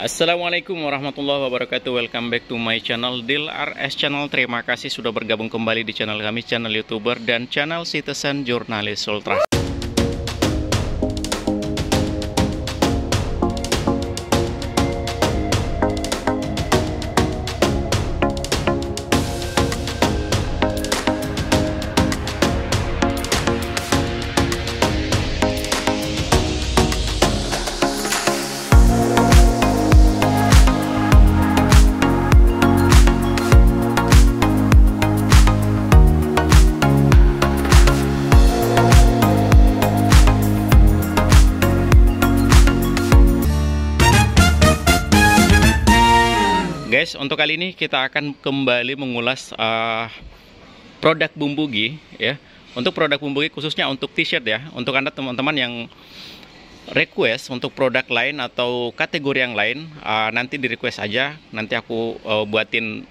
Assalamualaikum warahmatullahi wabarakatuh Welcome back to my channel Deal RS Channel Terima kasih sudah bergabung kembali di channel kami Channel Youtuber dan channel Citizen Jurnalis Ultra guys, untuk kali ini kita akan kembali mengulas uh, produk bumbu gi ya. Untuk produk bumbu gi khususnya untuk t-shirt ya. Untuk Anda teman-teman yang request untuk produk lain atau kategori yang lain, uh, nanti di request aja, nanti aku uh, buatin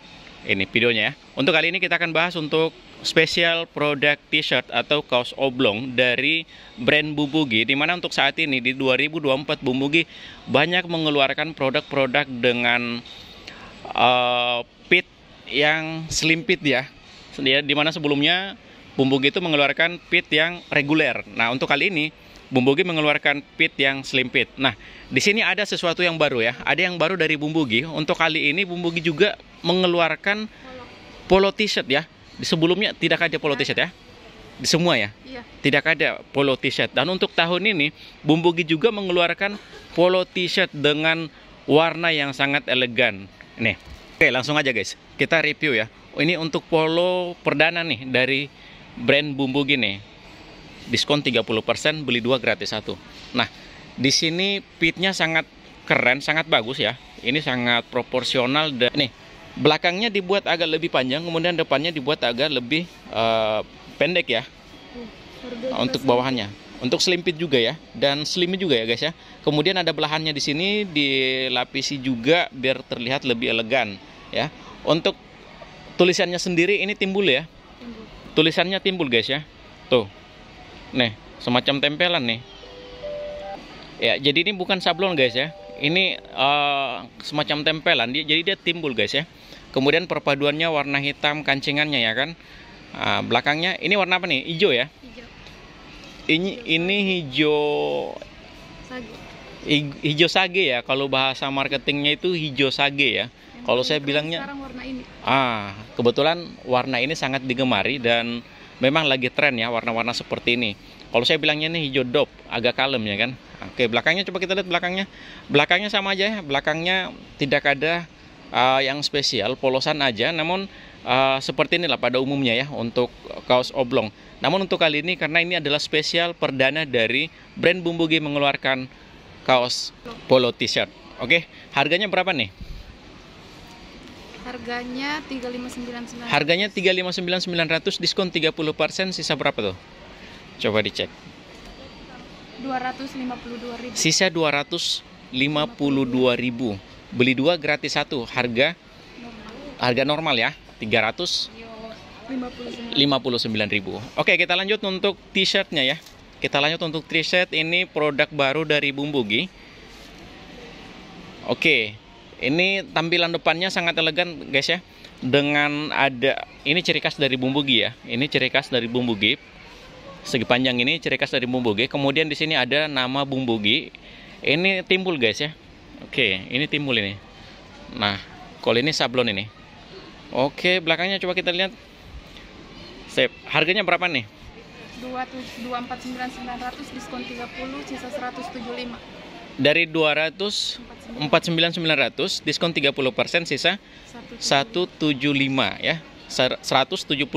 ini videonya ya. Untuk kali ini kita akan bahas untuk spesial produk t-shirt atau kaos oblong dari brand Bumbugi di mana untuk saat ini di 2024 Bumbugi banyak mengeluarkan produk-produk dengan Eh, pit yang slim pit ya. di dimana sebelumnya Bumbugi itu mengeluarkan pit yang reguler. Nah untuk kali ini Bumbugi mengeluarkan pit yang slim pit. Nah, di sini ada sesuatu yang baru ya. Ada yang baru dari Bumbugi. Untuk kali ini Bumbugi juga mengeluarkan polo t-shirt ya. Sebelumnya tidak ada polo t-shirt ya. Di semua ya. Iya. Tidak ada polo t-shirt. Dan untuk tahun ini Bumbugi juga mengeluarkan polo t-shirt dengan warna yang sangat elegan. Nih. Oke, langsung aja guys. Kita review ya. Ini untuk polo perdana nih dari brand Bumbu gini. Diskon 30%, beli dua gratis satu. Nah, di sini pitnya sangat keren, sangat bagus ya. Ini sangat proporsional dan nih belakangnya dibuat agak lebih panjang, kemudian depannya dibuat agak lebih uh, pendek ya. untuk bawahannya untuk selimpit juga ya dan selimit juga ya guys ya kemudian ada belahannya di sini dilapisi juga biar terlihat lebih elegan ya untuk tulisannya sendiri ini timbul ya timbul. tulisannya timbul guys ya tuh nih semacam tempelan nih ya jadi ini bukan sablon guys ya ini uh, semacam tempelan dia jadi dia timbul guys ya kemudian perpaduannya warna hitam kancingannya ya kan uh, belakangnya ini warna apa nih hijau ya Ijo ini ini hijau sage. hijau sage ya kalau bahasa marketingnya itu hijau sage ya Yang kalau saya bilangnya warna ini. ah kebetulan warna ini sangat digemari dan memang lagi tren ya warna-warna seperti ini kalau saya bilangnya ini hijau dop agak kalem ya kan oke belakangnya coba kita lihat belakangnya belakangnya sama aja ya belakangnya tidak ada uh, yang spesial, polosan aja, namun uh, seperti inilah pada umumnya ya untuk kaos oblong. Namun untuk kali ini karena ini adalah spesial perdana dari brand Bumbu G mengeluarkan kaos polo t-shirt. Oke, okay. harganya berapa nih? Harganya 359. Harganya 359.900 diskon 30%, persen sisa berapa tuh? Coba dicek. 252.000. Sisa 252.000 beli dua gratis satu harga normal. harga normal ya 300 59.000 Oke kita lanjut untuk t-shirtnya ya kita lanjut untuk t-shirt ini produk baru dari Bumbugi Oke ini tampilan depannya sangat elegan guys ya dengan ada ini ciri khas dari Bumbugi ya ini ciri khas dari Bumbugi segi panjang ini ciri khas dari Bumbugi kemudian di sini ada nama Bumbugi ini timbul guys ya Oke, ini timbul ini. Nah, kol ini sablon ini. Oke, belakangnya coba kita lihat. Sip, harganya berapa nih? 249.900 diskon 30 sisa 175. Dari 249.900 diskon 30% sisa 175, 175 ya. 175.000.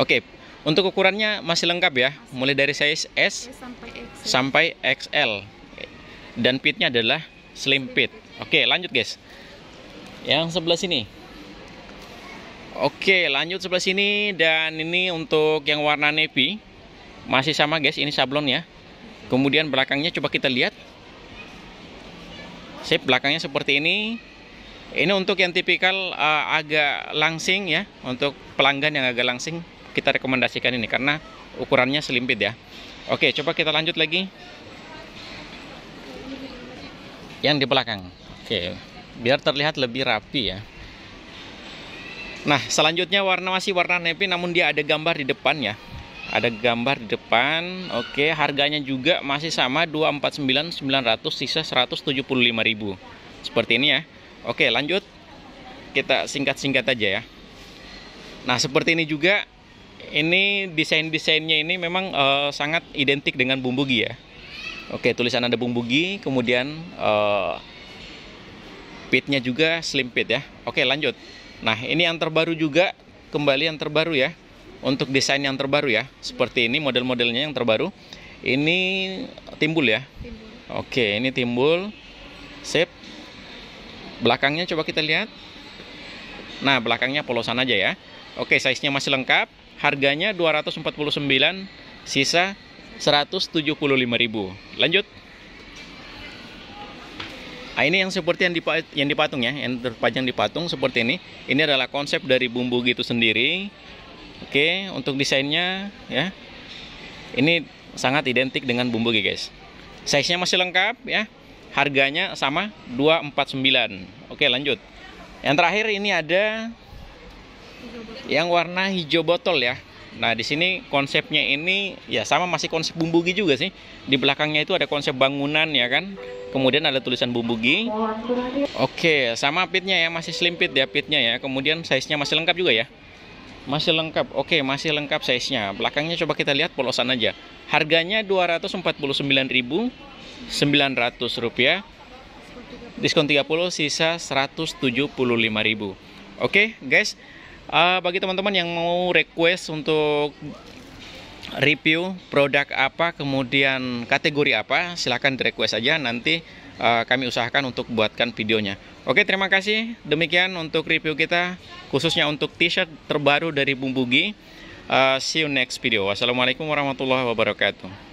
Oke, untuk ukurannya masih lengkap ya. Mulai dari size S, S sampai XL. Sampai XL. Dan fitnya adalah slim fit. Oke, lanjut guys. Yang sebelah sini. Oke, lanjut sebelah sini dan ini untuk yang warna navy. Masih sama guys, ini sablon ya. Kemudian belakangnya coba kita lihat. Sip, belakangnya seperti ini. Ini untuk yang tipikal uh, agak langsing ya, untuk pelanggan yang agak langsing kita rekomendasikan ini karena ukurannya slim selimpit ya. Oke, coba kita lanjut lagi yang di belakang. Oke, biar terlihat lebih rapi ya. Nah, selanjutnya warna masih warna nepi namun dia ada gambar di depan ya. Ada gambar di depan. Oke, harganya juga masih sama 249.900 sisa 175.000. Seperti ini ya. Oke, lanjut. Kita singkat-singkat aja ya. Nah, seperti ini juga ini desain-desainnya ini memang uh, sangat identik dengan bumbugi ya. Oke, tulisan ada Bung Bugi, kemudian uh, pitnya juga slim pit ya. Oke, lanjut. Nah, ini yang terbaru juga, kembali yang terbaru ya. Untuk desain yang terbaru ya, seperti ini model-modelnya yang terbaru. Ini timbul ya. Timbul. Oke, ini timbul. Sip. Belakangnya coba kita lihat. Nah, belakangnya polosan aja ya. Oke, size-nya masih lengkap. Harganya 249, sisa 175.000. Lanjut. Nah, ini yang seperti yang, dipa yang dipatung ya, yang terpajang dipatung seperti ini. Ini adalah konsep dari bumbu gitu sendiri. Oke, untuk desainnya ya. Ini sangat identik dengan bumbu gitu guys. Size-nya masih lengkap ya. Harganya sama 249. Oke, lanjut. Yang terakhir ini ada yang warna hijau botol ya. Nah, di sini konsepnya ini ya sama masih konsep bumbugi juga sih. Di belakangnya itu ada konsep bangunan ya kan. Kemudian ada tulisan bumbugi. Oke, sama pitnya ya, masih slim pit ya pitnya ya. Kemudian size-nya masih lengkap juga ya. Masih lengkap. Oke, masih lengkap size-nya. Belakangnya coba kita lihat polosan aja. Harganya 249.900 rupiah. Diskon 30 sisa 175.000. Oke, guys uh, bagi teman-teman yang mau request untuk review produk apa kemudian kategori apa silahkan di request aja nanti uh, kami usahakan untuk buatkan videonya oke terima kasih demikian untuk review kita khususnya untuk t-shirt terbaru dari Bumbugi uh, eh, see you next video wassalamualaikum warahmatullahi wabarakatuh